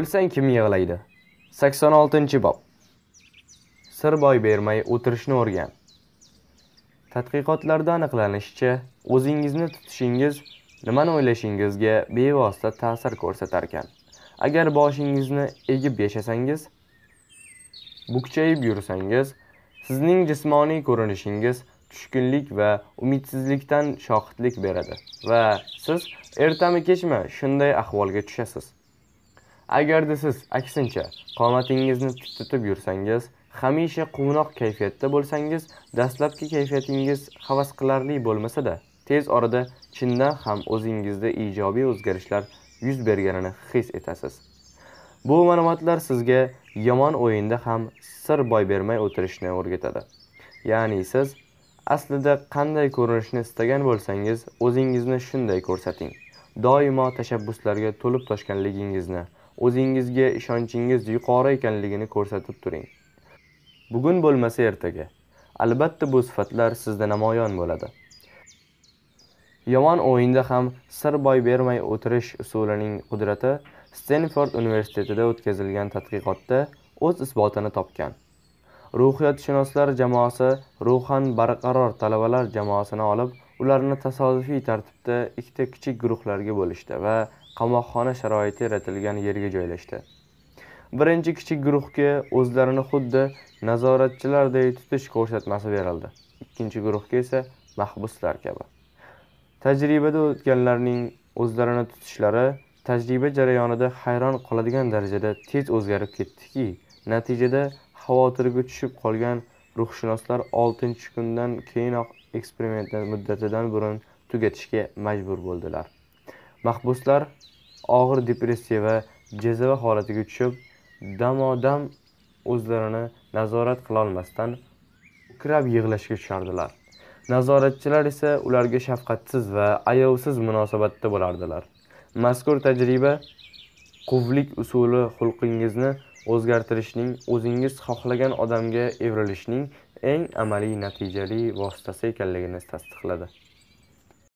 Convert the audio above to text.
o'lsang kim yig'laydi 86 bob sir boy bermay o'tirishni o'rgan tadqiqotlarda aniqlanishicha o'zingizni tutishingiz nimani o'ylashingizga bevosita ta'sir ko'rsatar ekan. agar boshingizni egib yashasangiz bukchayib yursangiz sizning jismoniy ko'rinishingiz tushkunlik va umidsizlikdan shohidlik beradi va siz ertami kechmi shunday ahvolga tushasiz agarda siz aksincha qomatingizni tik tutib yursangiz hamisha quvnoq kayfiyatda bo'lsangiz dastlabki kayfiyatingiz havas qilarli bo'lmasada tez orada chindan ham o'zingizda ijobiy o'zgarishlar yuz berganini his etasiz bu ma'lumotlar sizga yomon o'yinda ham sir boy bermay o'tirishni o'rgatadi ya'ni siz aslida qanday ko'rinishni istagan bo'lsangiz o'zingizni shunday ko'rsating doimo tashabbuslarga to'lib toshganligingizni o'zingizga ishonchingiz yuqori ekanligini ko'rsatib turing bugun bo'lmasa ertaga albatta bu sifatlar sizda namoyon bo'ladi yomon o'yinda ham sir boy bermay o'tirish usulining qudrati stenford universitetida o'tkazilgan tadqiqotda o'z isbotini topgan ruhiyatshunoslar jamoasi ruhan barqaror talabalar jamoasini olib ularni tasodifiy tartibda ikkita kichik guruhlarga bo'lishdi va qamoqxona sharoiti yaratilgan yerga joylashdi birinchi kichik guruhga o'zlarini xuddi nazoratchilarday tutish ko'rsatmasi berildi ikkinchi guruhga esa mahbuslar kabi tajribada o'tganlarning o'zlarini tutishlari tajriba jarayonida hayron qoladigan darajada tez o'zgarib ketdiki natijada xavotirga tushib qolgan ruhshunoslar oltinchi kundan keyinoq eksperimentni muddatidan burun tugatishga majbur bo'ldilar mahbuslar og'ir depressiya va jazava holatiga tushib damodam o'zlarini nazorat qilolmasdan kirab yig'lashga tushardilar nazoratchilar esa ularga shafqatsiz va ayovsiz munosabatda bo'lardilar mazkur tajriba quvlik usuli xulqingizni o'zgartirishning o'zingiz xohlagan odamga evrilishning eng amaliy natijali vositasi ekanligini tasdiqladi